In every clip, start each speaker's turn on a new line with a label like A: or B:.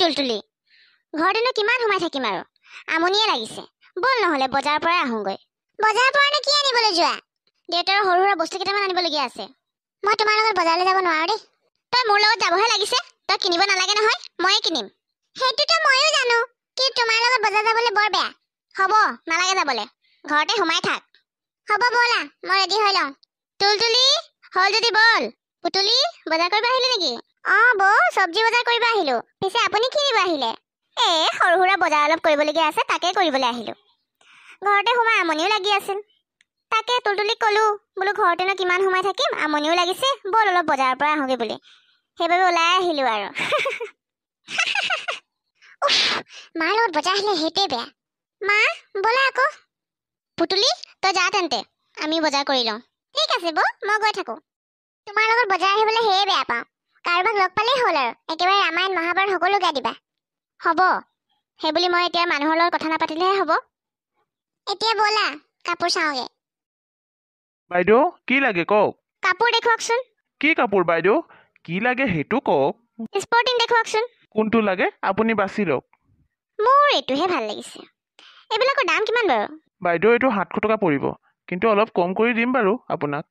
A: তুলতুলি ঘৰতেনো কিমান সোমাই থাকিম আৰু আমনিয়ে লাগিছে ব'ল নহ'লে বজাৰৰ পৰা আহোঁগৈ বজাৰৰ পৰা নে কি আনিবলৈ যোৱা দেউতাৰ সৰু সুৰা বস্তু কেইটামান আনিবলগীয়া আছে মই তোমাৰ লগত বজাৰলৈ যাব নোৱাৰোঁ দেই তই মোৰ লগত যাবহে লাগিছে তই কিনিব নালাগে নহয় ময়ে কিনিম সেইটোতো ময়ো জানো কি তোমাৰ লগত বজাৰ যাবলৈ বৰ বেয়া হ'ব নালাগে যাবলৈ ঘৰতে সোমাই থাক হ'ব ব'লা মই ৰেডি হৈ লওঁ তুলতুলি হ'ল যদি ব'ল পুতুলি বজাৰ কৰিব আহিলি নেকি অঁ বৌ চব্জি বজাৰ কৰিব আহিলোঁ পিছে আপুনি কিনিব আহিলে এই সৰু সুৰা বজাৰ অলপ কৰিবলগীয়া আছে তাকে কৰিবলৈ আহিলোঁ ঘৰতে সোমাই আমনিও লাগি আছিল তাকে তুলতুলিক ক'লোঁ বোলো ঘৰতেনো কিমান সোমাই থাকিম আমনিও লাগিছে ব'ল অলপ বজাৰৰ পৰা আহোগৈ বুলি সেইবাবে ওলাই আহিলোঁ আৰু উফ মাৰ লগত বজাৰ আহিলে সেইটোৱে বেয়া মা ব'লা আকৌ পুতুলি তই যা তেন্তে আমি বজাৰ কৰি লওঁ ঠিক আছে বৌ মই গৈ থাকোঁ তোমাৰ লগত বজাৰ আহিবলৈ সেয়ে বেয়া পাওঁ কাৰোবাক লগ পালেই হ'ল আৰু একেবাৰে ৰামায়ণ মহাভাৰত সকলোকে দিবা হ'ব সেইবুলি মই এতিয়া মানুহৰ লগত কথা নাপাতিলেহে হ'ব এতিয়া ব'লা কাপোৰ চাওঁগে
B: বাইদেউ কি লাগে কওক
A: কাপোৰ দেখুৱাওকচোন
B: কি কাপোৰ বাইদেউ কি লাগে সেইটো কওক
A: স্পৰ্টিং দেখুৱাওকচোন
B: কোনটো লাগে আপুনি বাছি লওক
A: মোৰ এইটোহে ভাল লাগিছে এইবিলাকৰ দাম কিমান বাৰু
B: বাইদেউ এইটো সাতশ টকা পৰিব কিন্তু অলপ কম কৰি দিম বাৰু আপোনাক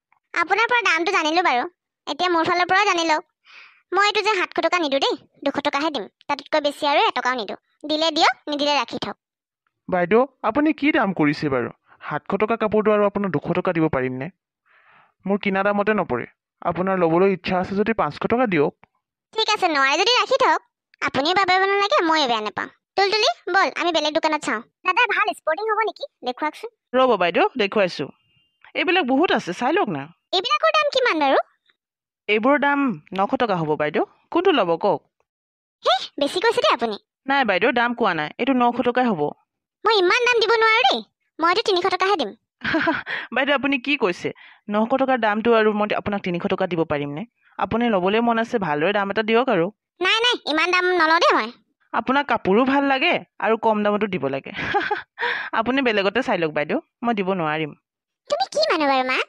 A: আপোনাৰ পৰা দামটো জানিলোঁ বাৰু এতিয়া মোৰ ফালৰ পৰাও জানি লওক মই এইটো যে সাতশ টকা নিদিওঁ দেই দুশ টকাহে দিম তাতোতকৈ বেছি আৰু এটকাও নিদিওঁ দিলে দিয়ক নিদিলে ৰাখি থওক
B: বাইদেউ আপুনি কি দাম কৰিছে বাৰু সাতশ টকা কাপোৰটো আৰু আপোনাৰ দুশ টকা দিব পাৰিমনে মোৰ কিনা দামতে নপৰে আপোনাৰ ল'বলৈ ইচ্ছা আছে যদি পাঁচশ টকা দিয়ক
A: ঠিক আছে নোৱাৰে যদি ৰাখি থওক আপুনি বাবে নালাগে মই বেয়া নাপাওঁ তুলতুলি বল আমি বেলেগ দোকানত চাওঁ দাদা ভাল স্পৰ্টিং হ'ব নেকি দেখুৱাওকচোন
C: ৰ'ব বাইদেউ দেখুৱাইছোঁ এইবিলাক বহুত আছে চাই লওক না
A: এইবিলাকৰ দাম কিমান
C: বাৰু এইবোৰৰ দাম নশ টকা হ'ব বাইদেউ কোনটো ল'ব কওক বেছি কৈছে দেই আপুনি নাই বাইদেউ দাম কোৱা নাই এইটো নশ টকাই হ'ব
A: মই ইমান দাম দিব নোৱাৰো দেই
C: মই এইটো তিনিশ টকাহে দিম বাইদেউ আপুনি কি কৈছে নশ টকাৰ দামটো আৰু মই আপোনাক তিনিশ টকা দিব পাৰিমনে আপুনি ল'বলৈ মন আছে ভালদৰে দাম এটা দিয়ক আৰু
A: নাই নাই ইমান দাম নলওঁ
C: দেই মই আপোনাৰ কাপোৰো ভাল লাগে আৰু কম দামতো দিব লাগে আপুনি বেলেগতে চাই লওক বাইদেউ মই দিব নোৱাৰিম
A: তুমি কি মানুহ বাৰু মা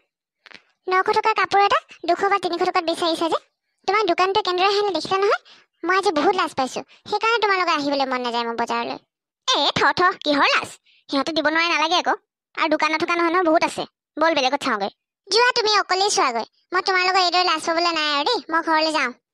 A: নশ টকাৰ কাপোৰ এটা দুশ বা তিনিশ টকাত বিচাৰিছা যে তোমাৰ দোকানটো কেনেদৰে আহিলে দেখিছা নহয় মই আজি বহুত লাজ পাইছোঁ সেইকাৰণে তোমালোকে আহিবলৈ মন নাযায় মোৰ বজাৰলৈ এই থ থ কিহৰ লাজ সিহঁতে দিব নোৱাৰে নালাগে আকৌ আৰু দোকানত থকা নহয় নহয় বহুত আছে ব'ল বেলেগত চাওঁগৈ যোৱা তুমি অকলেই চোৱাগৈ মই তোমালোকৰ এইদৰে লাজ পাবলৈ নাই আৰু দেই মই ঘৰলৈ যাওঁ